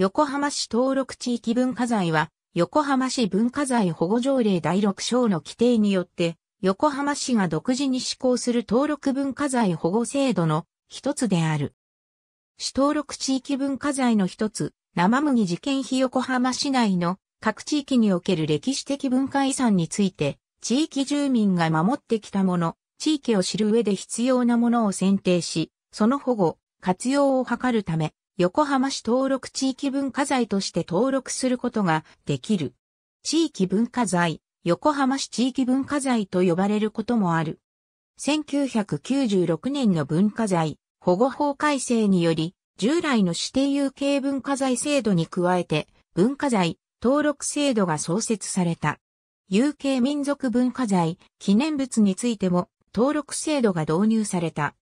横浜市登録地域文化財は、横浜市文化財保護条例第6章の規定によって、横浜市が独自に施行する登録文化財保護制度の一つである。市登録地域文化財の一つ、生麦事件費横浜市内の各地域における歴史的文化遺産について、地域住民が守ってきたもの、地域を知る上で必要なものを選定し、その保護、活用を図るため、横浜市登録地域文化財として登録することができる。地域文化財、横浜市地域文化財と呼ばれることもある。1996年の文化財保護法改正により、従来の指定有形文化財制度に加えて、文化財登録制度が創設された。有形民族文化財記念物についても登録制度が導入された。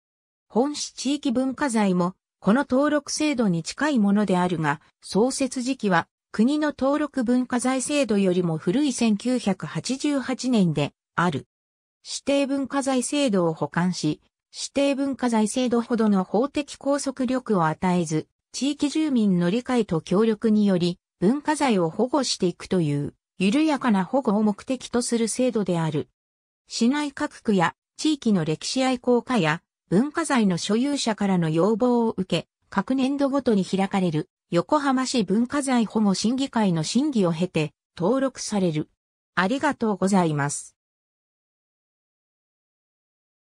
本市地域文化財もこの登録制度に近いものであるが、創設時期は国の登録文化財制度よりも古い1988年である。指定文化財制度を保管し、指定文化財制度ほどの法的拘束力を与えず、地域住民の理解と協力により、文化財を保護していくという、緩やかな保護を目的とする制度である。市内各区や地域の歴史愛好家や文化財の所有者からの要望を受け、各年度ごとに開かれる横浜市文化財保護審議会の審議を経て登録される。ありがとうございます。